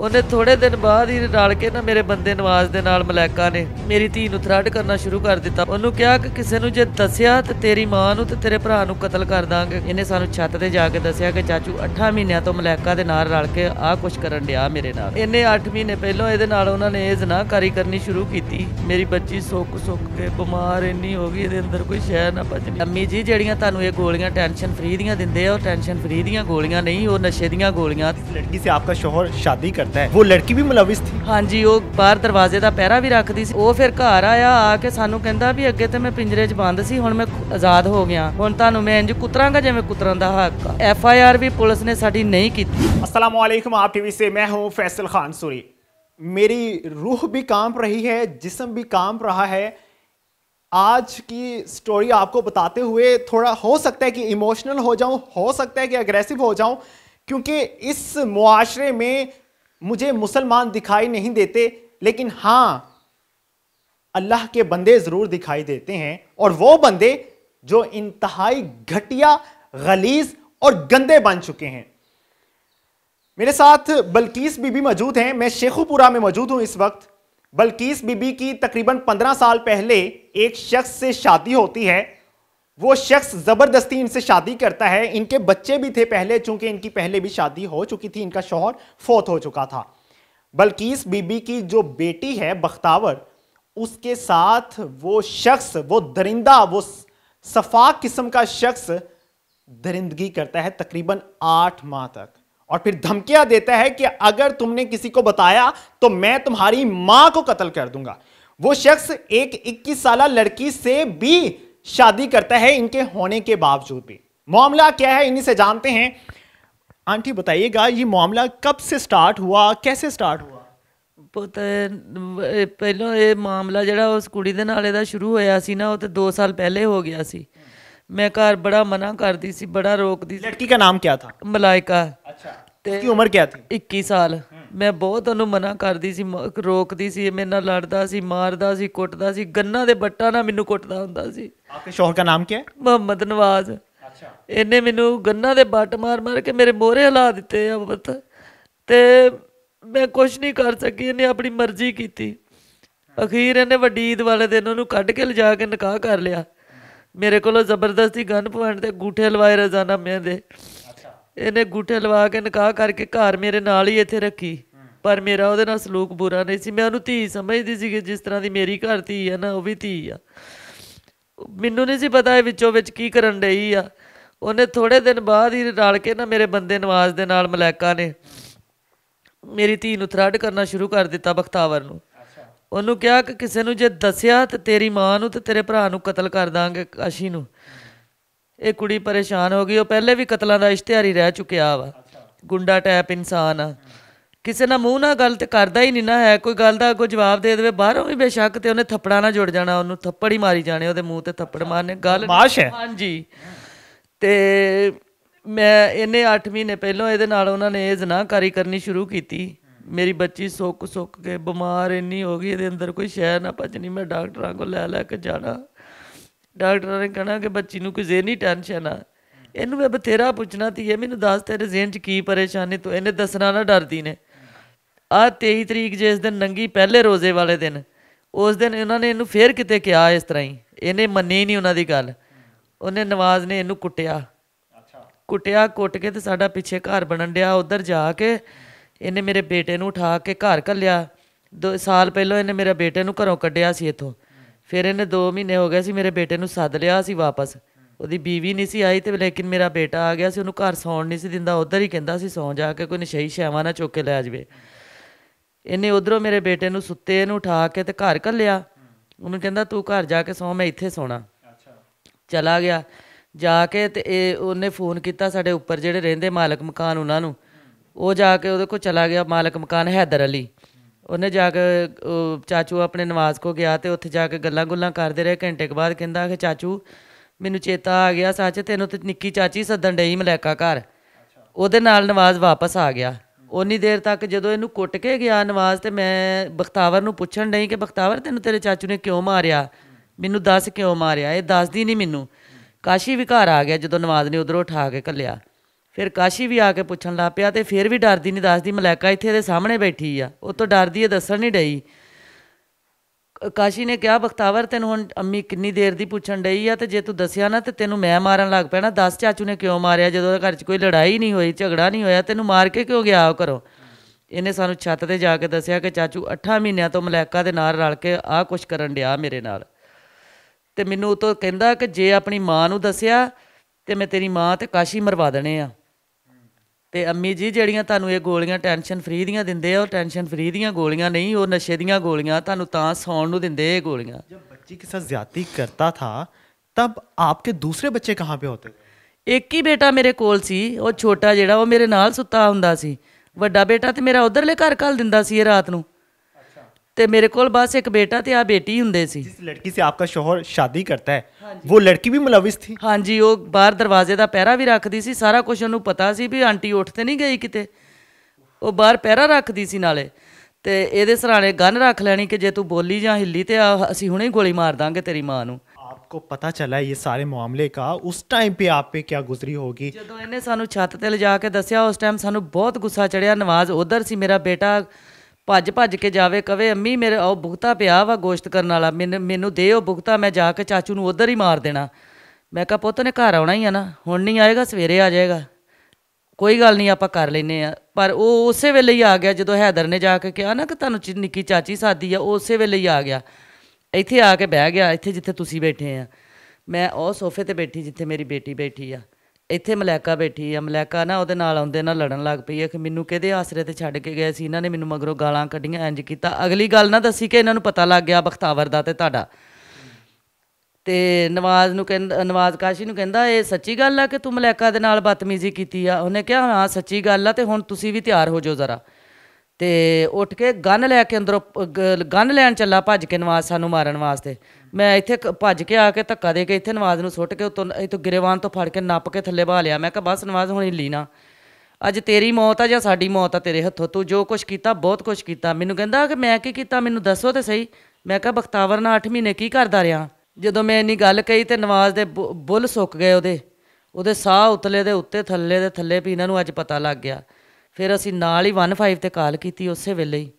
ਉਹਨੇ ਥੋੜੇ ਦਿਨ ਬਾਅਦ ਹੀ ਰਲ ਕੇ ਨਾ ਮੇਰੇ ਬੰਦੇ ਨਵਾਜ਼ ਦੇ ਨਾਲ ਮਲੈਕਾ ਨੇ ਮੇਰੀ ਧੀ ਨੂੰ ਥ੍ਰੈਡ ਕਰਨਾ ਸ਼ੁਰੂ ਕਰ ਦਿੱਤਾ ਉਹਨੂੰ ਕਿਹਾ ਕਿ ਕਿਸੇ ਨੂੰ ਜੇ ਦੱਸਿਆ ਤੇ ਤੇਰੀ ਮਾਂ ਨੂੰ ਤੇ ਤੇਰੇ ਭਰਾ ਨੂੰ ਕਤਲ ਕਰ ਦਾਂਗੇ ਇਹਨੇ ਸਾਨੂੰ ਛੱਤ ਤੇ ਜਾ ਕੇ ਦੱਸਿਆ ਕਿ ਚਾਚੂ 8 ਮਹੀਨਿਆਂ ਤੋਂ ਮਲੈਕਾ ਦੇ ਨਾਲ ਰਲ ਕੇ ਆਹ ਕੁਝ ਕਰਨ ਡਿਆ ਮੇਰੇ ਨਾਲ ਇਹਨੇ 8 ਮਹੀਨੇ ਪਹਿਲਾਂ ਇਹਦੇ ਨਾਲ ਉਹਨਾਂ ਨੇ ਇਹ ਜ਼ਨਾਕਾਰੀ ਕਰਨੀ ਸ਼ੁਰੂ ਕੀਤੀ ਮੇਰੀ ਬੱਚੀ ਸੁੱਕ ਸੁੱਕ ਕੇ ਬਿਮਾਰ ਇੰਨੀ ਹੋ ਗਈ ਇਹਦੇ ਅੰਦਰ ਕੋਈ ਸ਼ੈ ਨਾ ਬਚਣੀ ਅੰਮੀ ਜੀ ਜਿਹੜੀਆਂ ਤੁਹਾਨੂੰ ਇਹ ਗੋਲੀਆਂ ਟੈਨਸ਼ਨ ਫ੍ਰੀ ਦੀਆਂ ਦਿੰਦੇ ਆ ਉਹ ਟੈਨਸ਼ਨ ਫ੍ਰੀ ਦੀਆਂ ਗੋਲੀਆਂ ਨਹੀਂ ਉਹ ਨਸ਼ੇ ਦੀਆਂ ਗੋਲੀਆਂ ਲੜਕੀ ਸੇ ਆਪਕਾ ਸ਼ੋਹਰ ਸ਼ਾਦੀ ਕਰ लगता है वो लड़की भी मुलविस थी हाँ जी वो बार दरवाजे का पैरा भी रख दी फिर घर आया आके सू कभी तो मैं पिंजरे च बंद सी हूँ मैं आजाद हो गया हूँ तुम मैं इंज कुतरा जैसे कुतरन का हक एफ आई आर भी पुलिस ने साड़ी नहीं की असलम आप टीवी से मैं हूँ फैसल खान सूरी मेरी रूह भी कांप रही है जिसम भी कांप रहा है आज की स्टोरी आपको बताते हुए थोड़ा हो सकता है कि इमोशनल हो जाऊं, हो सकता है कि अग्रेसिव हो जाऊं, क्योंकि इस मुआरे में मुझे मुसलमान दिखाई नहीं देते लेकिन हाँ अल्लाह के बंदे ज़रूर दिखाई देते हैं और वो बंदे जो इंतहाई घटिया गलीज और गंदे बन चुके हैं मेरे साथ बल्कीस बीबी मौजूद हैं मैं शेखुपुरा में मौजूद हूं इस वक्त बल्कीस बीबी की तकरीबन पंद्रह साल पहले एक शख्स से शादी होती है वो शख्स जबरदस्ती इनसे शादी करता है इनके बच्चे भी थे पहले चूंकि इनकी पहले भी शादी हो चुकी थी इनका शोहर फोत हो चुका था बल्कि इस बीबी की जो बेटी है बख्तावर उसके साथ वो शख्स वो दरिंदा वो सफाक किस्म का शख्स दरिंदगी करता है तकरीबन आठ माह तक और फिर धमकियां देता है कि अगर तुमने किसी को बताया तो मैं तुम्हारी मां को कत्ल कर दूंगा वो शख्स एक 21 साल लड़की से भी शादी करता है इनके होने के बावजूद भी मामला क्या है इन्हीं से जानते हैं आंटी बताइएगा ये मामला कब से स्टार्ट हुआ कैसे स्टार्ट हुआ ਪੁੱਤ ਪਹਿਲਾਂ ਇਹ ਮਾਮਲਾ ਜਿਹੜਾ ਉਸ ਕੁੜੀ ਦੇ ਨਾਲੇ ਦਾ ਸ਼ੁਰੂ ਹੋਇਆ ना ਨਾ ਉਹ ਤੇ 2 ਸਾਲ ਪਹਿਲੇ ਹੋ ਗਿਆ मैं घर बड़ा मना करती सी बड़ा रोकती लड़की का नाम क्या था मलाइका अच्छा ਤੇ ਕੀ ਉਮਰ ਕਿਆ ਸੀ 21 ਸਾਲ ਮੈਂ ਬਹੁਤ ਉਹਨੂੰ ਮਨਾ ਕਰਦੀ ਸੀ ਰੋਕਦੀ ਸੀ ਮੇਰੇ ਨਾਲ ਲੜਦਾ ਸੀ ਮਾਰਦਾ ਸੀ ਕੁੱਟਦਾ ਸੀ ਗੰਨਾ ਦੇ ਬੱਟਾ ਨਾਲ ਮੈਨੂੰ ਕੁੱਟਦਾ ਹੁੰਦਾ ਸੀ ਆਪਕੇ ਸ਼ੌਹਰ ਦਾ ਨਾਮ ਕੀ ਹੈ ਮੁਹੰਮਦ ਨਵਾਜ਼ ਅੱਛਾ ਇਹਨੇ ਮੈਨੂੰ ਗੰਨਾ ਦੇ ਬੱਟ ਮਾਰ ਮਾਰ ਕੇ ਮੇਰੇ ਮੋਹਰੇ ਹਲਾ ਦਿੱਤੇ ਆ ਬਤ ਤੇ ਮੈਂ ਕੁਝ ਨਹੀਂ ਕਰ ਸਕੀ ਇਹਨੇ ਆਪਣੀ ਮਰਜ਼ੀ ਕੀਤੀ ਅਖੀਰ ਇਹਨੇ ਵੱਡੀ ਈਦ ਵਾਲੇ ਦਿਨ ਉਹਨੂੰ ਕੱਢ ਕੇ ਲਿਜਾ ਕੇ ਨਿਕਾਹ ਕਰ ਲਿਆ ਮੇਰੇ ਕੋਲੋਂ ਜ਼ਬਰਦਸਤੀ ਗਨ ਪੁਆਇੰਟ ਤੇ ਗੂਠੇ ਲਵਾਏ ਰਜ਼ਾਨਾ ਮੈਂ ਦੇ ਇਹਨੇ ਗੁੱਟੇ ਲਵਾ ਕੇ ਨਿਕਾਹ ਕਰਕੇ ਘਰ ਮੇਰੇ ਨਾਲ ਹੀ ਇੱਥੇ ਰੱਖੀ ਪਰ ਮੇਰਾ ਉਹਦੇ ਨਾਲ ਸਲੂਕ ਬੁਰਾ ਨਹੀਂ ਸੀ ਮੈਂ ਉਹਨੂੰ ਧੀ ਸਮਝਦੀ ਸੀ ਕਿ ਜਿਸ ਤਰ੍ਹਾਂ ਦੀ ਮੇਰੀ ਘਰ ਧੀ ਆ ਨਾ ਉਹ ਵੀ ਧੀ ਆ ਮੈਨੂੰ ਨਹੀਂ ਸੀ ਪਤਾ ਇਹ ਵਿੱਚੋਂ ਵਿੱਚ ਕੀ ਕਰਨ ਡਈ ਆ ਉਹਨੇ ਥੋੜੇ ਦਿਨ ਬਾਅਦ ਹੀ ਰਲ ਕੇ ਨਾ ਮੇਰੇ ਬੰਦੇ ਨਵਾਜ਼ ਦੇ ਨਾਲ ਮਲੈਕਾ ਨੇ ਮੇਰੀ ਧੀ ਨੂੰ ਥ੍ਰੈਡ ਕਰਨਾ ਸ਼ੁਰੂ ਕਰ ਦਿੱਤਾ ਬਖਤਾਵਰ ਨੂੰ ਉਹਨੂੰ ਕਿਹਾ ਕਿ ਕਿਸੇ ਨੂੰ ਜੇ ਦੱਸਿਆ ਤੇ ਤੇਰੀ ਮਾਂ ਨੂੰ ਤੇ ਤੇਰੇ ਭਰਾ ਨੂੰ ਕਤਲ ਕਰ ਦਾਂਗੇ ਕਾਸ਼ੀ ਨੂੰ ਇਹ ਕੁੜੀ ਪਰੇਸ਼ਾਨ ਹੋ ਗਈ ਉਹ ਪਹਿਲੇ ਵੀ ਕਤਲਾਂ ਦਾ ਇਸ਼ਤਿਹਾਰੀ ਰਹਿ ਚੁੱਕਿਆ ਵਾ ਗੁੰਡਾ ਟਾਈਪ ਇਨਸਾਨ ਆ ਕਿਸੇ ਨਾਲ ਮੂੰਹ ਨਾਲ ਗੱਲ ਤੇ ਕਰਦਾ ਹੀ ਨਹੀਂ ਨਾ ਹੈ ਕੋਈ ਗੱਲ ਦਾ ਕੋਈ ਜਵਾਬ ਦੇ ਦੇਵੇ ਬਾਹਰੋਂ ਵੀ ਬੇਸ਼ੱਕ ਤੇ ਉਹਨੇ ਥੱਪੜਾ ਨਾਲ ਜੁੜ ਜਾਣਾ ਉਹਨੂੰ ਥੱਪੜ ਹੀ ਮਾਰੀ ਜਾਣੇ ਉਹਦੇ ਮੂੰਹ ਤੇ ਥੱਪੜ ਮਾਰਨੇ ਗੱਲ ਹਾਂਜੀ ਤੇ ਮੈਂ ਇਹਨੇ 8 ਮਹੀਨੇ ਪਹਿਲਾਂ ਇਹਦੇ ਨਾਲ ਉਹਨਾਂ ਨੇ ਇਹ ਜ਼ਨਾਕਾਰੀ ਕਰਨੀ ਸ਼ੁਰੂ ਕੀਤੀ ਮੇਰੀ ਬੱਚੀ ਸੁੱਕ ਸੁੱਕ ਕੇ ਬਿਮਾਰ ਇੰਨੀ ਹੋ ਗਈ ਇਹਦੇ ਅੰਦਰ ਕੋਈ ਸ਼ੈ ਨਾ ਪਚਣੀ ਮੈਂ ਡਾਕਟਰਾਂ ਕੋਲ ਲੈ ਲੈ ਕੇ ਜਾਣਾ ਡਾਕਟਰਾਂ ਨੇ ਕਹਣਾ ਕਿ ਬੱਚੀ ਨੂੰ ਕੋਈ ਜ਼ੇਨੀ ਟੈਨਸ਼ਨ ਆ ਇਹਨੂੰ ਮੈਂ ਬਥੇਰਾ ਪੁੱਛਣਾ ਤੀ ਇਹ ਮੈਨੂੰ ਦੱਸ ਤੇਰੇ ਜ਼ਿਹਨ 'ਚ ਕੀ ਪਰੇਸ਼ਾਨੀ ਤੂੰ ਇਹਨੇ ਦੱਸਣਾ ਨਾ ਡਰਦੀ ਨੇ ਆ 23 ਤਰੀਕ ਜਿਸ ਦਿਨ ਨੰਗੀ ਪਹਿਲੇ ਰੋਜ਼ੇ ਵਾਲੇ ਦਿਨ ਉਸ ਦਿਨ ਇਹਨਾਂ ਨੇ ਇਹਨੂੰ ਫੇਰ ਕਿਤੇ ਕਿਹਾ ਇਸ ਤਰ੍ਹਾਂ ਹੀ ਇਹਨੇ ਮੰਨੀ ਨਹੀਂ ਉਹਨਾਂ ਦੀ ਗੱਲ ਉਹਨੇ ਨਵਾਜ਼ ਨੇ ਇਹਨੂੰ ਕੁੱਟਿਆ ਅੱਛਾ ਕੁੱਟਿਆ ਕੁੱਟ ਕੇ ਤੇ ਸਾਡਾ ਪਿੱਛੇ ਘਰ ਬਣਨ ਡਿਆ ਉਧਰ ਜਾ ਕੇ ਇਹਨੇ ਮੇਰੇ ਬੇਟੇ ਨੂੰ ਉਠਾ ਕੇ ਘਰ ਕੱਲਿਆ 2 ਸਾਲ ਪਹਿਲਾਂ ਇਹਨੇ ਮੇਰੇ ਬੇਟੇ ਨੂੰ ਘਰੋਂ ਕੱਢਿਆ ਸੀ ਇਥੋਂ ਫਿਰ ਇਹਨੇ 2 ਮਹੀਨੇ ਹੋ ਗਏ ਸੀ ਮੇਰੇ ਬੇਟੇ ਨੂੰ ਸੱਦ ਲਿਆ ਸੀ ਵਾਪਸ ਉਹਦੀ ਬੀਵੀ ਨਹੀਂ ਸੀ ਆਈ ਤੇ ਲੇਕਿਨ ਮੇਰਾ ਬੇਟਾ ਆ ਗਿਆ ਸੀ ਉਹਨੂੰ ਘਰ ਸੌਣ ਨਹੀਂ ਸੀ ਦਿੰਦਾ ਉਧਰ ਹੀ ਕਹਿੰਦਾ ਸੀ ਸੌਂ ਜਾ ਕੇ ਕੋਈ ਨਸ਼ਈ ਸ਼ੈਵਾਂ ਨਾ ਚੁੱਕ ਕੇ ਲੈ ਜਾਵੇ ਇਹਨੇ ਉਧਰੋਂ ਮੇਰੇ ਬੇਟੇ ਨੂੰ ਸੁੱਤੇ ਨੂੰ ਉਠਾ ਕੇ ਤੇ ਘਰ ਘੱਲਿਆ ਉਹਨੂੰ ਕਹਿੰਦਾ ਤੂੰ ਘਰ ਜਾ ਕੇ ਸੌ ਮੈਂ ਇੱਥੇ ਸੌਣਾ ਅੱਛਾ ਚਲਾ ਗਿਆ ਜਾ ਕੇ ਤੇ ਇਹ ਉਹਨੇ ਫੋਨ ਕੀਤਾ ਸਾਡੇ ਉੱਪਰ ਜਿਹੜੇ ਰਹਿੰਦੇ ਮਾਲਕ ਮਕਾਨ ਉਹਨਾਂ ਨੂੰ ਉਹ ਜਾ ਕੇ ਉਹਦੇ ਕੋਲ ਚਲਾ ਗਿਆ ਮਾਲਕ ਮਕਾਨ ਹੈਦਰ ਅਲੀ ਉਹਨੇ ਜਾ ਕੇ ਚਾਚੂ ਆਪਣੇ ਨਵਾਜ਼ ਕੋ ਗਿਆ ਤੇ ਉੱਥੇ ਜਾ ਕੇ ਗੱਲਾਂ ਗੁੱਲਾਂ ਕਰਦੇ ਰਹੇ ਘੰਟੇ ਕੇ ਬਾਅਦ ਕਹਿੰਦਾ ਕਿ ਚਾਚੂ ਮੈਨੂੰ ਚੇਤਾ ਆ ਗਿਆ ਸੱਚ ਤੈਨੂੰ ਤੇ ਨਿੱਕੀ ਚਾਚੀ ਸੱਦਣ ਡਈ ਮਲੈਕਾ ਘਰ ਉਹਦੇ ਨਾਲ ਨਵਾਜ਼ ਵਾਪਸ ਆ ਗਿਆ ਉਨੀ ਦੇਰ ਤੱਕ ਜਦੋਂ ਇਹਨੂੰ ਕੁੱਟ ਕੇ ਗਿਆ ਨਵਾਜ਼ ਤੇ ਮੈਂ ਬਖਤਾਵਰ ਨੂੰ ਪੁੱਛਣ ਡਈ ਕਿ ਬਖਤਾਵਰ ਤੈਨੂੰ ਤੇਰੇ ਚਾਚੂ ਨੇ ਕਿਉਂ ਮਾਰਿਆ ਮੈਨੂੰ ਦੱਸ ਕਿਉਂ ਮਾਰਿਆ ਇਹ ਦੱਸਦੀ ਨਹੀਂ ਮੈਨੂੰ ਕਾਸ਼ੀ ਵਿਕਾਰ ਆ ਗਿਆ ਜਦੋਂ ਨਵਾਜ਼ ਨੇ ਉਧਰੋਂ ਉਠਾ ਕੇ ਕੱਲਿਆ ਫਿਰ ਕਾਸ਼ੀ ਵੀ ਆ ਕੇ ਪੁੱਛਣ ਲੱਗ ਪਿਆ ਤੇ ਫਿਰ ਵੀ ਡਰਦੀ ਨਹੀਂ ਦੱਸਦੀ ਮਲੈਕਾ ਇੱਥੇ ਦੇ ਸਾਹਮਣੇ ਬੈਠੀ ਆ ਉਹ ਤੋਂ ਡਰਦੀ ਹੈ ਦੱਸਣ ਨਹੀਂ ਡਈ ਕਾਸ਼ੀ ਨੇ ਕਿਹਾ ਬਖਤਾਵਰ ਤੈਨੂੰ ਹੁਣ ਅੰਮੀ ਕਿੰਨੀ ਦੇਰ ਦੀ ਪੁੱਛਣ ਡਈ ਆ ਤੇ ਜੇ ਤੂੰ ਦੱਸਿਆ ਨਾ ਤੇ ਤੈਨੂੰ ਮੈਂ ਮਾਰਨ ਲੱਗ ਪੈਣਾ ਦੱਸ ਚਾਚੂ ਨੇ ਕਿਉਂ ਮਾਰਿਆ ਜਦੋਂ ਉਹਦੇ ਘਰ 'ਚ ਕੋਈ ਲੜਾਈ ਨਹੀਂ ਹੋਈ ਝਗੜਾ ਨਹੀਂ ਹੋਇਆ ਤੈਨੂੰ ਮਾਰ ਕੇ ਕਿਉਂ ਗਿਆ ਉਹ ਕਰੋ ਇਹਨੇ ਸਾਨੂੰ ਛੱਤ ਤੇ ਜਾ ਕੇ ਦੱਸਿਆ ਕਿ ਚਾਚੂ 8 ਮਹੀਨਿਆਂ ਤੋਂ ਮਲੈਕਾ ਦੇ ਨਾਲ ਰਲ ਕੇ ਆਹ ਕੁਛ ਕਰਨ ਡਿਆ ਮੇਰੇ ਨਾਲ ਤੇ ਮੈਨੂੰ ਉਹ ਤੋਂ ਕਹਿੰਦਾ ਕਿ ਜੇ ਆਪਣੀ ਮਾਂ ਨੂੰ ਦੱਸਿਆ ਤੇ ਮੈਂ ਤੇਰੀ ਮਾਂ ਤੇ ਕਾਸ਼ੀ ਮਰਵਾ ਦੇਣੇ ਆ ਤੇ ਅੰਮੀ ਜੀ ਜਿਹੜੀਆਂ ਤੁਹਾਨੂੰ ਇਹ ਗੋਲੀਆਂ ਟੈਨਸ਼ਨ ਫ੍ਰੀ ਦੀਆਂ ਦਿੰਦੇ ਆ ਉਹ ਟੈਨਸ਼ਨ ਫ੍ਰੀ ਦੀਆਂ ਗੋਲੀਆਂ ਨਹੀਂ ਉਹ ਨਸ਼ੇ ਦੀਆਂ ਗੋਲੀਆਂ ਤੁਹਾਨੂੰ ਤਾਂ ਸੌਣ ਨੂੰ ਦਿੰਦੇ ਇਹ ਗੋਲੀਆਂ ਜਦ ਬੱਚੀ ਕਿਸੇ ਜ਼ਿਆਤੀ ਕਰਤਾ ਥਾ ਤਬ ਆਪਕੇ ਦੂਸਰੇ ਬੱਚੇ ਕਹਾਂ ਪੇ ਹੁੰਦੇ ਇੱਕ ਹੀ ਬੇਟਾ ਮੇਰੇ ਕੋਲ ਸੀ ਉਹ ਛੋਟਾ ਜਿਹੜਾ ਉਹ ਮੇਰੇ ਨਾਲ ਸੁੱਤਾ ਹੁੰਦਾ ਸੀ ਵੱਡਾ ਬੇਟਾ ਤੇ ਮੇਰਾ ਉਧਰਲੇ ਘਰ ਕੱਲ ਦਿੰਦਾ ਸੀ ਇਹ ਰਾਤ ਨੂੰ ਤੇ ਮੇਰੇ ਕੋਲ ਬਸ ਇੱਕ ਬੇਟਾ ਤੇ ਆ ਬੇਟੀ ਹੁੰਦੇ ਸੀ ਜਿਸ ਲੜਕੀ ਸੇ ਆਪਕਾ ਸ਼ੋਹਰ ਸ਼ਾਦੀ ਕਰਤਾ ਹੈ ਉਹ ਲੜਕੀ ਵੀ ਮਲਵਿਸ ਥੀ ਹਾਂਜੀ ਉਹ ਬਾਹਰ ਦਰਵਾਜ਼ੇ ਦਾ ਪਹਿਰਾ ਵੀ ਰੱਖਦੀ ਸੀ ਸਾਰਾ ਕੁਝ ਉਹਨੂੰ ਪਤਾ ਸੀ ਵੀ ਆਂਟੀ ਉੱਠ ਤੇ ਨਹੀਂ ਗਈ ਕਿਤੇ ਉਹ ਬਾਹਰ ਪਹਿਰਾ ਰੱਖਦੀ ਸੀ ਨਾਲੇ ਤੇ ਇਹਦੇ ਸਰਾਣੇ ਗਨ ਰੱਖ ਲੈਣੀ ਕਿ ਜੇ ਤੂੰ ਬੋਲੀ ਜਾਂ ਹਿੱਲੀ ਤੇ ਆ- ਅਸੀਂ ਹੁਣੇ ਗੋਲੀ ਮਾਰ ਦਾਂਗੇ ਤੇਰੀ ਮਾਂ ਨੂੰ ਆਪਕੋ ਪਤਾ ਚੱਲਾ ਇਹ ਸਾਰੇ ਮਾਮਲੇ का ਉਸ ਟਾਈਮ पे आप पे ਕੀ ਗੁਜ਼ਰੀ ਹੋਗੀ ਜਦੋਂ ਇਹਨੇ ਸਾਨੂੰ ਛੱਤ ਤੇ ਲਿਜਾ ਕੇ ਦੱਸਿਆ ਉਸ ਟਾਈਮ ਸਾਨੂੰ ਬਹੁਤ ਗੁੱਸਾ ਚੜਿਆ ਨਵਾਜ਼ ਉਧਰ ਸੀ ਮੇਰਾ ਬੇਟਾ ਭੱਜ ਭੱਜ ਕੇ ਜਾਵੇ ਕਵੇ ਅੰਮੀ ਮੇਰੇ ਉਹ ਬੁਖਤਾ ਪਿਆ ਵਾ ਗੋਸ਼ਤ ਕਰਨ ਵਾਲਾ ਮੈਨੂੰ ਦੇ ਉਹ ਬੁਖਤਾ ਮੈਂ ਜਾ ਕੇ ਚਾਚੂ ਨੂੰ ਉਧਰ ਹੀ ਮਾਰ ਦੇਣਾ ਮੈਂ ਕਿਹਾ ਪੁੱਤ ਨੇ ਘਰ ਆਉਣਾ ਹੀ ਆ ਨਾ ਹੁਣ ਨਹੀਂ ਆਏਗਾ ਸਵੇਰੇ ਆ ਜਾਏਗਾ ਕੋਈ ਗੱਲ ਨਹੀਂ ਆਪਾਂ ਕਰ ਲੈਨੇ ਆ ਪਰ ਉਹ ਉਸੇ ਵੇਲੇ ਹੀ ਆ ਗਿਆ ਜਦੋਂ ਹੈਦਰ ਨੇ ਜਾ ਕੇ ਕਿਹਾ ਨਾ ਕਿ ਤੁਹਾਨੂੰ ਨਿੱਕੀ ਚਾਚੀ ਸਾਦੀ ਆ ਉਸੇ ਵੇਲੇ ਹੀ ਆ ਗਿਆ ਇੱਥੇ ਆ ਕੇ ਬਹਿ ਗਿਆ ਇੱਥੇ ਜਿੱਥੇ ਤੁਸੀਂ ਬੈਠੇ ਆ ਮੈਂ ਉਹ ਸੋਫੇ ਤੇ ਬੈਠੀ ਜਿੱਥੇ ਮੇਰੀ ਬੇਟੀ ਬੈਠੀ ਆ ਇੱਥੇ ਮਲੈਕਾ ਬੈਠੀ ਆ ਮਲੈਕਾ ਨਾ ਉਹਦੇ ਨਾਲ ਆਉਂਦੇ ਨਾਲ ਲੜਨ ਲੱਗ ਪਈ ਆ ਕਿ ਮੈਨੂੰ ਕਿਹਦੇ ਆਸਰੇ ਤੇ ਛੱਡ ਕੇ ਗਏ ਸੀ ਇਹਨਾਂ ਨੇ ਮੈਨੂੰ ਮਗਰੋਂ ਗਾਲਾਂ ਕੱਢੀਆਂ ਇੰਜ ਕੀਤਾ ਅਗਲੀ ਗੱਲ ਨਾ ਦੱਸੀ ਕਿ ਇਹਨਾਂ ਨੂੰ ਪਤਾ ਲੱਗ ਗਿਆ ਬਖਤਾਵਰ ਦਾ ਤੇ ਤੁਹਾਡਾ ਤੇ ਨਵਾਜ਼ ਨੂੰ ਕਹਿੰਦਾ ਨਵਾਜ਼ ਕਾਸ਼ੀ ਨੂੰ ਕਹਿੰਦਾ ਇਹ ਸੱਚੀ ਗੱਲ ਆ ਕਿ ਤੂੰ ਮਲੈਕਾ ਦੇ ਨਾਲ ਬਦਤਮੀਜ਼ੀ ਕੀਤੀ ਆ ਉਹਨੇ ਕਿਹਾ ਹਾਂ ਸੱਚੀ ਗੱਲ ਆ ਤੇ ਹੁਣ ਤੁਸੀਂ ਵੀ ਤਿਆਰ ਹੋ ਜਾਓ ਜ਼ਰਾ ਤੇ ਉੱਠ ਕੇ ਗਨ ਲੈ ਕੇ ਅੰਦਰੋਂ ਗਨ ਲੈਣ ਚੱਲਾ ਭੱਜ ਕੇ ਨਵਾਜ਼ ਸਾਨੂੰ ਮਾਰਨ ਵਾਸਤੇ ਮੈਂ ਇੱਥੇ ਭੱਜ ਕੇ ਆ ਕੇ ਧੱਕਾ ਦੇ ਕੇ ਇੱਥੇ ਨਵਾਜ਼ ਨੂੰ ਸੁੱਟ ਕੇ ਉਤੋਂ ਇਤੋਂ ਗਰੇਵਾਨ ਤੋਂ ਫੜ ਕੇ ਨੱਪ ਕੇ ਥੱਲੇ ਬਾ ਲਿਆ ਮੈਂ ਕਿਹਾ ਬਸ ਨਵਾਜ਼ ਹੁਣ ਹਿੱਲੀ ਨਾ ਅੱਜ ਤੇਰੀ ਮੌਤ ਆ ਜਾਂ ਸਾਡੀ ਮੌਤ ਆ ਤੇਰੇ ਹੱਥੋਂ ਤੂੰ ਜੋ ਕੁਝ ਕੀਤਾ ਬਹੁਤ ਕੁਝ ਕੀਤਾ ਮੈਨੂੰ ਕਹਿੰਦਾ ਕਿ ਮੈਂ ਕੀ ਕੀਤਾ ਮੈਨੂੰ ਦੱਸੋ ਤੇ ਸਹੀ ਮੈਂ ਕਿਹਾ ਬਖਤਾਵਰ ਨਾਲ 8 ਮਹੀਨੇ ਕੀ ਕਰਦਾ ਰਿਆਂ ਜਦੋਂ ਮੈਂ ਇੰਨੀ ਗੱਲ ਕਹੀ ਤੇ ਨਵਾਜ਼ ਦੇ ਬੁੱਲ ਸੁੱਕ ਗਏ ਉਹਦੇ ਉਹਦੇ ਸਾਹ ਉਤਲੇ ਦੇ ਉੱਤੇ ਥੱਲੇ ਦੇ ਥੱਲੇ ਵੀ ਇਹਨਾਂ ਨੂੰ ਅੱਜ ਪਤਾ ਲੱਗ ਗਿਆ ਫਿਰ ਅਸੀਂ ਨਾਲ ਹੀ 15 ਤੇ ਕਾਲ ਕੀਤੀ ਉਸੇ ਵੇਲੇ ਹੀ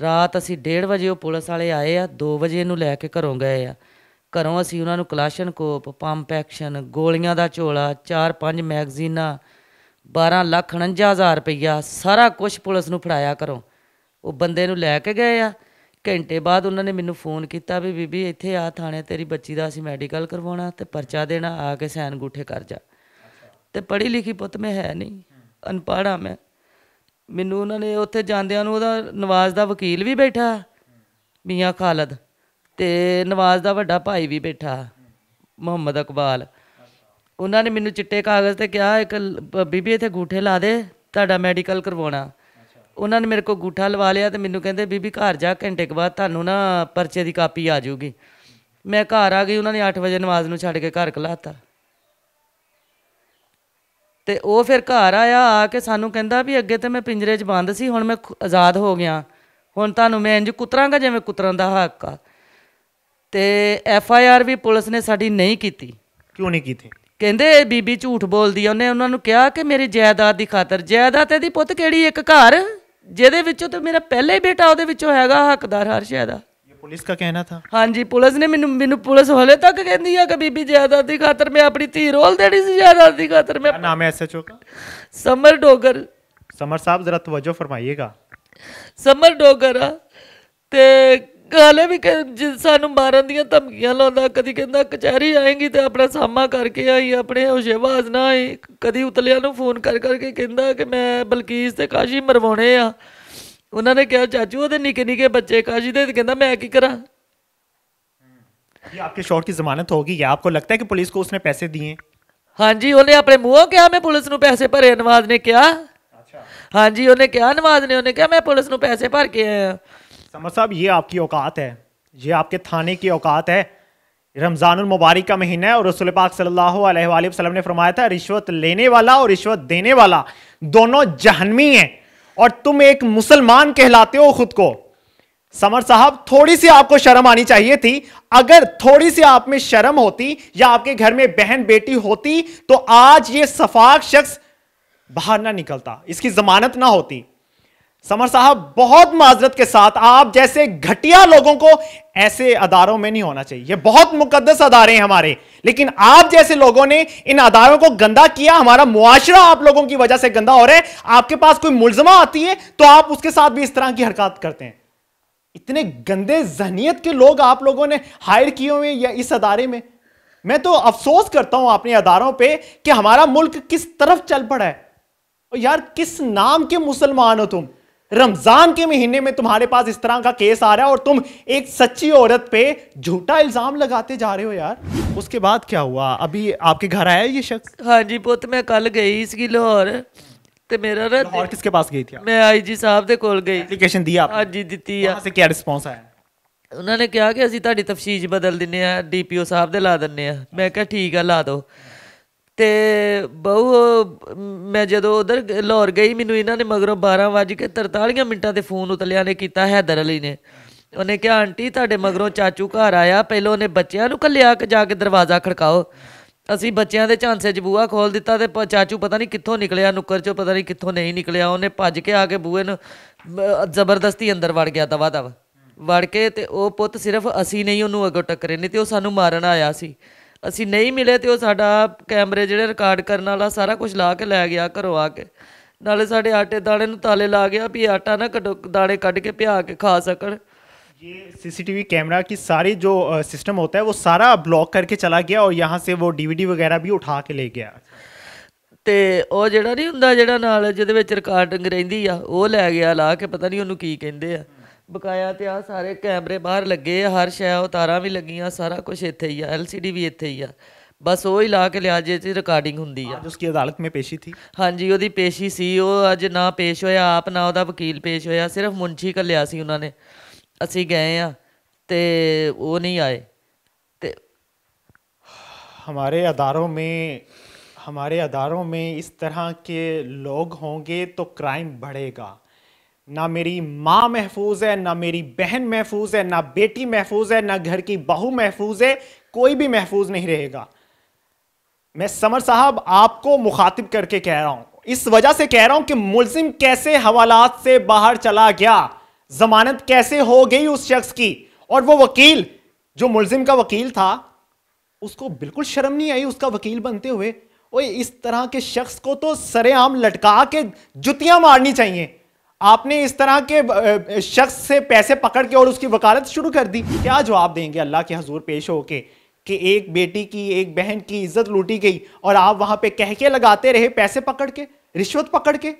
ਰਾਤ ਅਸੀਂ 1:30 ਵਜੇ ਉਹ ਪੁਲਿਸ ਵਾਲੇ ਆਏ ਆ 2 ਵਜੇ ਨੂੰ ਲੈ ਕੇ ਘਰੋਂ ਗਏ ਆ ਘਰੋਂ ਅਸੀਂ ਉਹਨਾਂ ਨੂੰ ਕਲਾਸ਼ਨ ਕੋਪ ਪੰਪ ਐਕਸ਼ਨ ਗੋਲੀਆਂ ਦਾ ਝੋਲਾ 4-5 ਮੈਗਜ਼ੀਨਾਂ 12 ਲੱਖ 49000 ਰੁਪਈਆ ਸਾਰਾ ਕੁਝ ਪੁਲਿਸ ਨੂੰ ਫੜਾਇਆ ਘਰੋਂ ਉਹ ਬੰਦੇ ਨੂੰ ਲੈ ਕੇ ਗਏ ਆ ਘੰਟੇ ਬਾਅਦ ਉਹਨਾਂ ਨੇ ਮੈਨੂੰ ਫੋਨ ਕੀਤਾ ਵੀ ਬੀਬੀ ਇੱਥੇ ਆ ਥਾਣੇ ਤੇਰੀ ਬੱਚੀ ਦਾ ਅਸੀਂ ਮੈਡੀਕਲ ਕਰਵਾਉਣਾ ਤੇ ਪਰਚਾ ਦੇਣਾ ਆ ਕੇ ਸੈਨ ਗੂਠੇ ਕਰ ਜਾ ਤੇ ਪੜ੍ਹੀ ਲਿਖੀ ਪੁੱਤ ਮੈਂ ਹੈ ਨਹੀਂ ਅਨਪੜ੍ਹਾ ਮੈਂ ਮੈਨੂੰ ਉਹਨਾਂ ਨੇ ਉੱਥੇ ਜਾਂਦਿਆਂ ਨੂੰ ਉਹਦਾ ਨਵਾਜ਼ ਦਾ ਵਕੀਲ ਵੀ ਬੈਠਾ ਮੀਆਂ ਖਾਲਦ ਤੇ ਨਵਾਜ਼ ਦਾ ਵੱਡਾ ਭਾਈ ਵੀ ਬੈਠਾ ਮੁਹੰਮਦ ਅਕਬਾਲ ਉਹਨਾਂ ਨੇ ਮੈਨੂੰ ਚਿੱਟੇ ਕਾਗਜ਼ ਤੇ ਕਿਹਾ ਇੱਕ ਬੀਬੀ ਇੱਥੇ ਗੂਠੇ ਲਾ ਦੇ ਤੁਹਾਡਾ ਮੈਡੀਕਲ ਕਰਵਾਉਣਾ ਉਹਨਾਂ ਨੇ ਮੇਰੇ ਕੋਲ ਗੂਠਾ ਲਵਾ ਲਿਆ ਤੇ ਮੈਨੂੰ ਕਹਿੰਦੇ ਬੀਬੀ ਘਰ ਜਾ ਘੰਟੇ ਕੁ ਬਾਅਦ ਤੁਹਾਨੂੰ ਨਾ ਪਰਚੇ ਦੀ ਕਾਪੀ ਆ ਜਾਊਗੀ ਮੈਂ ਘਰ ਆ ਗਈ ਉਹਨਾਂ ਨੇ 8 ਵਜੇ ਨਵਾਜ਼ ਨੂੰ ਛੱਡ ਕੇ ਘਰ ਕਲਾਤਾ ਤੇ ਉਹ ਫਿਰ ਘਰ ਆਇਆ ਆ ਕੇ ਸਾਨੂੰ ਕਹਿੰਦਾ ਵੀ ਅੱਗੇ ਤੇ ਮੈਂ ਪਿੰਜਰੇ 'ਚ ਬੰਦ ਸੀ ਹੁਣ ਮੈਂ ਆਜ਼ਾਦ ਹੋ ਗਿਆ ਹੁਣ ਤੁਹਾਨੂੰ ਮੈਂ ਇੰਜ ਕੁਤਰਾਂਗਾ ਜਿਵੇਂ ਕੁੱਤਰਾਂ ਦਾ ਹੱਕ ਆ ਤੇ ਐਫ ਆਈ ਆਰ ਵੀ ਪੁਲਿਸ ਨੇ ਸਾਡੀ ਨਹੀਂ ਕੀਤੀ ਕਿਉਂ ਨਹੀਂ ਕੀਤੀ ਕਹਿੰਦੇ ਬੀਬੀ ਝੂਠ ਬੋਲਦੀ ਆ ਉਹਨੇ ਉਹਨਾਂ ਨੂੰ ਕਿਹਾ ਕਿ ਮੇਰੀ ਜਾਇਦਾਦ ਦੀ ਖਾਤਰ ਜਾਇਦਾਦ ਇਹਦੀ ਪੁੱਤ ਕਿਹੜੀ ਇੱਕ ਘਰ ਜਿਹਦੇ ਵਿੱਚੋਂ ਤੇ ਮੇਰਾ ਪਹਿਲੇ ਬੇਟਾ ਉਹਦੇ ਵਿੱਚੋਂ ਹੈਗਾ ਹੱਕਦਾਰ ਹਰ ਸ਼ਾਇਦਾ ਪੁਲਿਸ ਦਾ ਕਹਿਣਾ ਥਾ ਹਾਂਜੀ ਪੁਲਿਸ ਨੇ ਮੈਨੂੰ ਮੈਨੂੰ ਪੁਲਿਸ ਹਲੇ ਤੱਕ ਕਹਿੰਦੀ ਆ ਕਿ ਬੀਬੀ ਜਿਆਦਾ ਦੀ ਖਾਤਰ ਮੈਂ ਆਪਣੀ ਧੀ ਰੋਲ ਦੇਣੀ ਸੀ ਜਿਆਦਾ ਦੀ ਖਾਤਰ ਮੈਂ ਨਾਮ ਹੈ ਐਸਐਚਓ ਦਾ ਸਮਰ ਡੋਗਰ ਸਮਰ ਸਾਹਿਬ ਜ਼ਰਾ ਤਵੱਜੋ ਫਰਮਾਈਏਗਾ ਸਮਰ ਡੋਗਰ ਆ ਤੇ ਹਲੇ ਵੀ ਸਾਨੂੰ ਮਾਰਨ ਦੀਆਂ ਧਮਕੀਆਂ ਲਾਉਂਦਾ ਕਦੀ ਕਹਿੰਦਾ ਕਚਹਿਰੀ ਆਏਗੀ ਤੇ ਆਪਣਾ ਸਾਮਾ ਕਰਕੇ ਆਈ ਆਪਣੇ ਹੋਸ਼ੇਬਾਜ਼ ਨਾ ਆਈ ਕਦੀ ਉਤਲਿਆਂ ਨੂੰ ਫੋਨ ਕਰ ਕਰਕੇ ਕਹਿੰਦਾ ਕਿ ਮੈਂ ਬਲਕੀਸ ਤੇ ਕਾਸ਼ੀ ਮਰਵਾਉਣੇ ਆ उन्होंने कहा चाचू वो तो निके ਨਿੱਕੇ बच्चे ਬੱਚੇ ਕਾਜੀ ਦੇ मैं ਮੈਂ करा ये आपके शॉट की जमानत होगी या आपको लगता है कि पुलिस को उसने पैसे दिए हाँ जी उन्हें अपने मुंहों क्या मैं पुलिस को पैसे भरे नवाज ने क्या अच्छा। हाँ जी उन्हें क्या नवाज ने उन्हें क्या मैं पुलिस को पैसे भर के आया समर साहब ये आपकी औकात है ये आपके थाने की औकात है रमज़ान मुबारक का महीना है और रसूल पाक सल्लल्लाहु अलैहि वसल्लम ने फरमाया था रिश्वत लेने वाला और रिश्वत देने वाला दोनों जहनमी हैं और तुम एक मुसलमान कहलाते हो खुद को समर साहब थोड़ी सी आपको शर्म आनी चाहिए थी अगर थोड़ी सी आप में शर्म होती या आपके घर में बहन बेटी होती तो आज ये सफाक शख्स बाहर ना निकलता इसकी जमानत ना होती समर साहब बहुत माजरत के साथ आप जैसे घटिया लोगों को ऐसे अदारों में नहीं होना चाहिए ये बहुत मुकदस अदारे हैं हमारे लेकिन आप जैसे लोगों ने इन अदारों को गंदा किया हमारा मुआशरा आप लोगों की वजह से गंदा हो रहा है आपके पास कोई मुलजमा आती है तो आप उसके साथ भी इस तरह की हरकत करते हैं इतने गंदे जहनीत के लोग आप लोगों ने हायर किए हुए या इस अदारे में मैं तो अफसोस करता हूं अपने अदारों पर कि हमारा मुल्क किस तरफ चल पड़ा है और यार किस नाम के मुसलमान हो तुम रमजान के महीने में तुम्हारे पास इस तरह का केस आ रहा है और तुम एक सच्ची औरत पे झूठा इल्जाम लगाते जा रहे हो यार उसके बाद क्या हुआ अभी आपके घर आया ये शख्स हाँ जी पुत मैं कल गई इसकी लाहौर ते मेरा रत और किसके पास गई थी मैं आईजी साहब दे कॉल गई एप्लीकेशन दिया हाँ जी दी से क्या रिस्पॉन्स आया उन्होंने कहा कि अभी तफशीश बदल दें डीपीओ साहब दे ला दें मैं क्या ठीक है ला दो ਤੇ ਬਹੁ ਮੈਂ ਜਦੋਂ ਉਧਰ ਲਾਹੌਰ ਗਈ ਮੈਨੂੰ ਇਹਨਾਂ ਨੇ ਮਗਰੋਂ 12 ਵਜੇ ਕੇ 43 ਮਿੰਟਾਂ ਤੇ ਫੋਨ ਉਤਲਿਆ ਨੇ ਕੀਤਾ ਹੈਦਰ ਅਲੀ ਨੇ ਉਹਨੇ ਕਿਹਾ ਆਂਟੀ ਤੁਹਾਡੇ ਮਗਰੋਂ ਚਾਚੂ ਘਰ ਆਇਆ ਪਹਿਲੋਂ ਉਹਨੇ ਬੱਚਿਆਂ ਨੂੰ ਕੱਲਿਆ ਕੇ ਜਾ ਕੇ ਦਰਵਾਜ਼ਾ ਖੜਕਾਓ ਅਸੀਂ ਬੱਚਿਆਂ ਦੇ ਝਾਂਸੇ 'ਚ ਬੂਆ ਖੋਲ ਦਿੱਤਾ ਤੇ ਚਾਚੂ ਪਤਾ ਨਹੀਂ ਕਿੱਥੋਂ ਨਿਕਲਿਆ ਨੁੱਕਰ 'ਚੋਂ ਪਤਾ ਨਹੀਂ ਕਿੱਥੋਂ ਨਹੀਂ ਨਿਕਲਿਆ ਉਹਨੇ ਭੱਜ ਕੇ ਆ ਕੇ ਬੂਏ ਨੂੰ ਜ਼ਬਰਦਸਤੀ ਅੰਦਰ ਵੜ ਗਿਆ ਤਵਾ ਤਵਾ ਵੜ ਕੇ ਤੇ ਉਹ ਪੁੱਤ ਸਿਰਫ ਅਸੀਂ ਨਹੀਂ ਉਹਨੂੰ ਅਗੋ ਟੱਕਰੇ ਨਹੀਂ ਤੇ ਉਹ ਸਾਨੂੰ ਮਾਰਨ ਆਇਆ ਸੀ ਅਸੀਂ ਨਹੀਂ ਮਿਲੇ ਤੇ ਉਹ ਸਾਡਾ ਕੈਮਰੇ ਜਿਹੜੇ ਰਿਕਾਰਡ ਕਰਨ ਵਾਲਾ ਸਾਰਾ ਕੁਝ ਲਾ ਕੇ ਲੈ ਗਿਆ ਘਰੋਂ ਆ ਕੇ ਨਾਲੇ ਸਾਡੇ ਆਟੇ ਦਾਣੇ ਨੂੰ ਤਾਲੇ ਲਾ ਗਿਆ ਵੀ ਆਟਾ ਨਾ ਕੱਢੋ ਦਾਣੇ ਕੱਢ ਕੇ ਭਿਆ ਕੇ ਖਾ ਸਕਣ ਇਹ ਸੀਸੀਟੀਵੀ ਕੈਮਰਾ ਕੀ ਸਾਰੀ ਜੋ ਸਿਸਟਮ ਹੁੰਦਾ ਹੈ ਉਹ ਸਾਰਾ ਬਲੌਕ ਕਰਕੇ ਚਲਾ ਗਿਆ ਔਰ ਯਹਾਂ ਸੇ ਉਹ ਡੀਵੀਡੀ ਵਗੈਰਾ ਵੀ ਉਠਾ ਕੇ ਲੈ ਗਿਆ ਤੇ ਉਹ ਜਿਹੜਾ ਨਹੀਂ ਹੁੰਦਾ ਜਿਹੜਾ ਨਾਲ ਜਿਹਦੇ ਵਿੱਚ ਰਿਕਾਰਡਿੰਗ ਰਹਿੰਦੀ ਆ ਉਹ ਲੈ ਗਿਆ ਲਾ ਕੇ ਪਤਾ ਨਹੀਂ ਉਹਨੂੰ ਕੀ ਕਹਿੰਦੇ ਆ ਬਕਾਇਆ ਤੇ ਆ ਸਾਰੇ ਕੈਮਰੇ ਬਾਹਰ ਲੱਗੇ ਆ ਹਰ ਸ਼ੈ ਉਹ ਤਾਰਾਂ ਵੀ ਲੱਗੀਆਂ ਸਾਰਾ ਕੁਝ ਇੱਥੇ ਹੀ ਆ ਐਲਸੀਡੀ ਵੀ ਇੱਥੇ ਹੀ ਆ ਬਸ ਉਹ ਹੀ ਲਾ ਕੇ ਲਿਆ ਜੇ ਤੇ ਰਿਕਾਰਡਿੰਗ ਹੁੰਦੀ ਆ ਉਸ ਕੀ ਅਦਾਲਤ ਮੇ ਪੇਸ਼ੀ ਥੀ ਹਾਂਜੀ ਉਹਦੀ ਪੇਸ਼ੀ ਸੀ ਉਹ ਅੱਜ ਨਾ ਪੇਸ਼ ਹੋਇਆ ਆਪ ਨਾ ਉਹਦਾ ਵਕੀਲ ਪੇਸ਼ ਹੋਇਆ ਸਿਰਫ ਮੁੰਸ਼ੀ ਕੱਲਿਆ ਸੀ ਉਹਨਾਂ ਨੇ ਅਸੀਂ ਗਏ ਆ ਤੇ ਉਹ ਨਹੀਂ ਆਏ ਤੇ ਹਮਾਰੇ ਅਦਾਰੋਂ ਮੇ ਹਮਾਰੇ ਅਦਾਰੋਂ ਮੇ ਇਸ ਤਰ੍ਹਾਂ ਕੇ ਲੋਗ ਹੋਣਗੇ तो ਕ੍ਰਾਈਮ बढ़ेगा ना मेरी माँ महफूज है ना मेरी बहन महफूज है ना बेटी महफूज है ना घर की बहू महफूज है कोई भी महफूज नहीं रहेगा मैं समर साहब आपको मुखातिब करके कह रहा हूं इस वजह से कह रहा हूं कि मुलजिम कैसे हवालात से बाहर चला गया जमानत कैसे हो गई उस शख्स की और वो वकील जो मुलजिम का वकील था उसको बिल्कुल शर्म नहीं आई उसका वकील बनते हुए ओए इस तरह के शख्स को तो सरेआम लटका के जुतियां मारनी चाहिए आपने इस तरह के शख्स से पैसे पकड़ के और उसकी वकालत शुरू कर दी क्या जवाब देंगे अल्लाह के हजूर पेश होके कि एक बेटी की एक बहन की इज्जत लूटी गई और आप वहां पे कहके लगाते रहे पैसे पकड़ के रिश्वत पकड़ के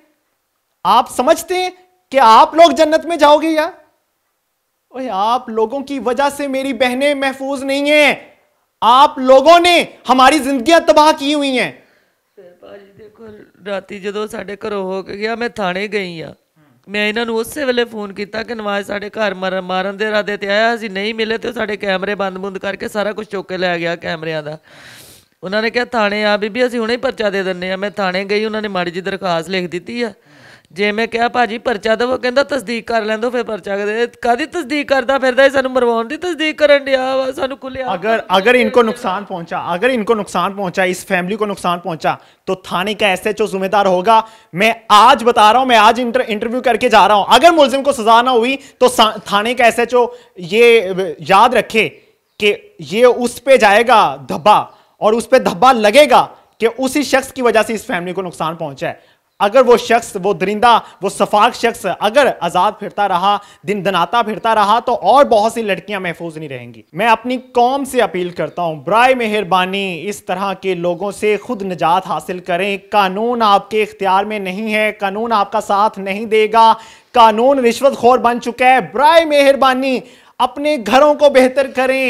आप समझते हैं कि आप लोग जन्नत में जाओगे यार ओए आप लोगों की वजह से मेरी बहनें महफूज नहीं है आप लोगों ने हमारी जिंदगी तबाह की हुई हैं ਭਾਜੀ ਦੇਖੋ ਰਾਤੀ ਜਦੋਂ ਸਾਡੇ ਘਰੋਂ ਹੋ ਕੇ ਗਿਆ ਮੈਂ ਮੈਂ ਇਹਨਾਂ ਨੂੰ ਉਸੇ ਵੇਲੇ ਫੋਨ ਕੀਤਾ ਕਿ ਨਵਾਜ਼ ਸਾਡੇ ਘਰ ਮਾਰਨ ਦੇ ਇਰਾਦੇ ਤੇ ਆਇਆ ਸੀ ਨਹੀਂ ਮਿਲੇ ਤੇ ਸਾਡੇ ਕੈਮਰੇ ਬੰਦ-ਬੰਦ ਕਰਕੇ ਸਾਰਾ ਕੁਝ ਚੁੱਕ ਕੇ ਲੈ ਗਿਆ ਕੈਮਰਿਆਂ ਦਾ ਉਹਨਾਂ ਨੇ ਕਿਹਾ ਥਾਣੇ ਆ ਬੀਬੀ ਅਸੀਂ ਹੁਣੇ ਹੀ ਪਰਚਾ ਦੇ ਦਿੰਨੇ ਆ ਮੈਂ ਥਾਣੇ ਗਈ ਉਹਨਾਂ ਨੇ ਮਾੜੀ ਜੀ ਦਰਖਾਸਤ ਲਿਖ ਦਿੱਤੀ ਆ जे मैं ਕਿਹਾ भाजी परचा ਦਵੋ कहता तस्दीक कर लें दो फिर परचा कर कहती तस्दीक करता फिर सू ਮਰਵਾਉਣ की तस्दीक कर ਡਿਆ ਵਾ ਸਾਨੂੰ ਕੁੱਲਿਆ अगर अगर इनको नुकसान पहुंचा अगर इनको नुकसान पहुंचा इस फैमिली को नुकसान पहुंचा तो थाने का एस एच जिम्मेदार होगा मैं आज बता रहा हूं मैं आज इंटर, इंटरव्यू करके जा रहा हूं अगर मुलजिम को सजा ना हुई तो थाने का एस ये याद रखे कि ये उस पर जाएगा धब्बा और उस पर धब्बा लगेगा कि उसी शख्स की वजह से इस फैमिली को नुकसान पहुंचा है अगर वो शख्स वो दरिंदा वो सफाक शख्स अगर आज़ाद फिरता रहा दिन दनाता फिरता रहा तो और बहुत सी लड़कियां महफूज नहीं रहेंगी मैं अपनी कौम से अपील करता हूं ब्राय मेहरबानी इस तरह के लोगों से खुद निजात हासिल करें कानून आपके इख्तियार में नहीं है कानून आपका साथ नहीं देगा कानून रिश्वत खोर बन चुका है ब्राय मेहरबानी अपने घरों को बेहतर करें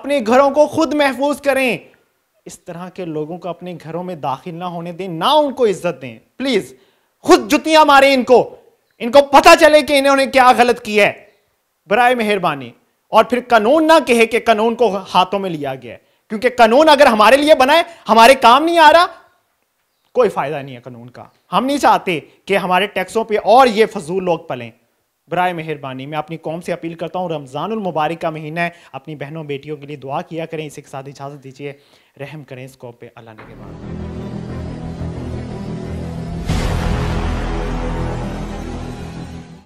अपने घरों को खुद महफूज करें इस तरह के लोगों को अपने घरों में दाखिल ना होने दें ना उनको इज्जत दें प्लीज खुद जुतियां मारें इनको इनको पता चले कि इन्होंने क्या गलत किया है बरए मेहरबानी और फिर कानून ना कहे कि कानून को हाथों में लिया गया है क्योंकि कानून अगर हमारे लिए बनाए हमारे काम नहीं आ रहा कोई फायदा नहीं है कानून का हम नहीं चाहते कि हमारे टैक्सों पे और ये फजूल लोग पलें برائے مہربانی میں اپنی قوم سے اپیل کرتا ہوں رمضان المبارک کا مہینہ ہے اپنی بہنوں بیٹیوں کے لیے دعا کیا کریں اسے کے ساتھ اجازت دیجیے رحم کریں اس کو پہ اللہ نے کے